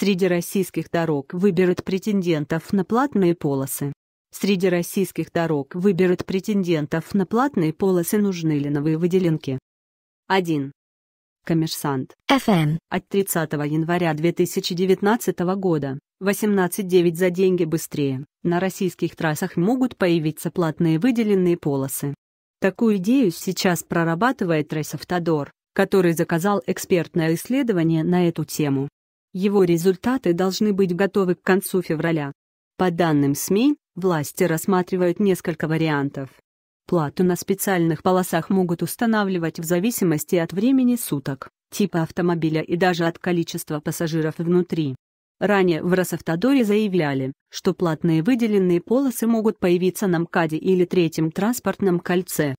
Среди российских дорог выберут претендентов на платные полосы. Среди российских дорог выберут претендентов на платные полосы нужны ли новые выделенки. 1. Коммерсант. FM. Эм. От 30 января 2019 года 18.9 за деньги быстрее. На российских трассах могут появиться платные выделенные полосы. Такую идею сейчас прорабатывает Рейсавтодор, который заказал экспертное исследование на эту тему. Его результаты должны быть готовы к концу февраля. По данным СМИ, власти рассматривают несколько вариантов. Плату на специальных полосах могут устанавливать в зависимости от времени суток, типа автомобиля и даже от количества пассажиров внутри. Ранее в Росавтодоре заявляли, что платные выделенные полосы могут появиться на МКАДе или третьем транспортном кольце.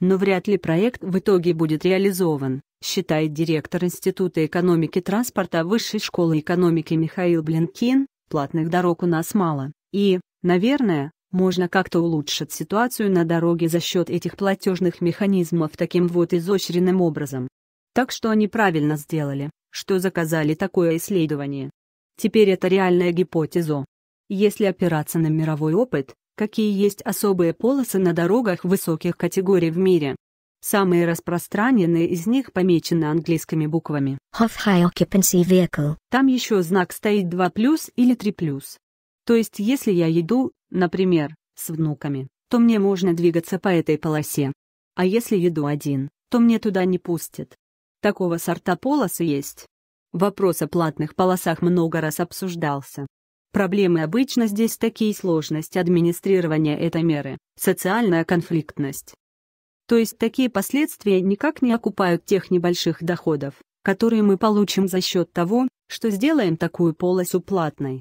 Но вряд ли проект в итоге будет реализован, считает директор Института экономики транспорта Высшей школы экономики Михаил Блинкин, платных дорог у нас мало, и, наверное, можно как-то улучшить ситуацию на дороге за счет этих платежных механизмов таким вот изощренным образом. Так что они правильно сделали, что заказали такое исследование. Теперь это реальная гипотеза. Если опираться на мировой опыт, какие есть особые полосы на дорогах высоких категорий в мире, Самые распространенные из них помечены английскими буквами. Half high occupancy vehicle. Там еще знак стоит 2 плюс или 3 плюс. То есть если я еду, например, с внуками, то мне можно двигаться по этой полосе. А если еду один, то мне туда не пустят. Такого сорта полосы есть. Вопрос о платных полосах много раз обсуждался. Проблемы обычно здесь такие сложность администрирования этой меры, социальная конфликтность, то есть такие последствия никак не окупают тех небольших доходов, которые мы получим за счет того, что сделаем такую полосу платной.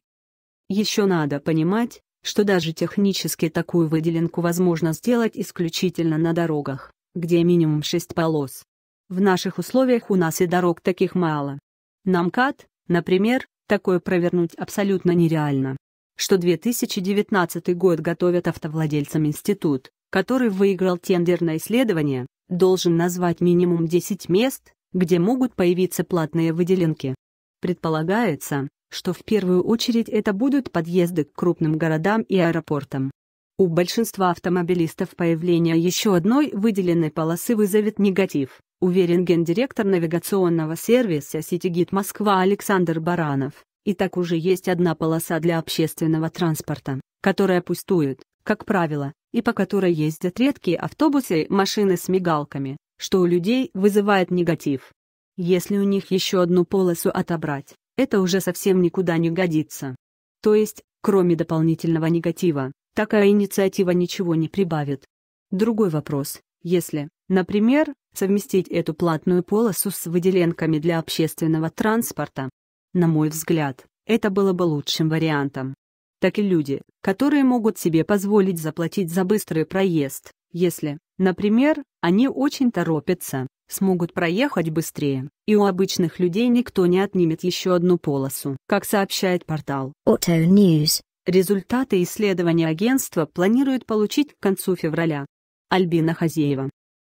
Еще надо понимать, что даже технически такую выделенку возможно сделать исключительно на дорогах, где минимум 6 полос. В наших условиях у нас и дорог таких мало. На МКАД, например, такое провернуть абсолютно нереально. Что 2019 год готовят автовладельцам институт, который выиграл тендерное исследование, должен назвать минимум 10 мест, где могут появиться платные выделенки. Предполагается, что в первую очередь это будут подъезды к крупным городам и аэропортам. У большинства автомобилистов появление еще одной выделенной полосы вызовет негатив, уверен гендиректор навигационного сервиса «Ситигид Москва» Александр Баранов. И так уже есть одна полоса для общественного транспорта, которая пустует как правило, и по которой ездят редкие автобусы, и машины с мигалками, что у людей вызывает негатив. Если у них еще одну полосу отобрать, это уже совсем никуда не годится. То есть, кроме дополнительного негатива, такая инициатива ничего не прибавит. Другой вопрос, если, например, совместить эту платную полосу с выделенками для общественного транспорта. На мой взгляд, это было бы лучшим вариантом так и люди, которые могут себе позволить заплатить за быстрый проезд, если, например, они очень торопятся, смогут проехать быстрее, и у обычных людей никто не отнимет еще одну полосу. Как сообщает портал Auto News, результаты исследования агентства планируют получить к концу февраля. Альбина Хазеева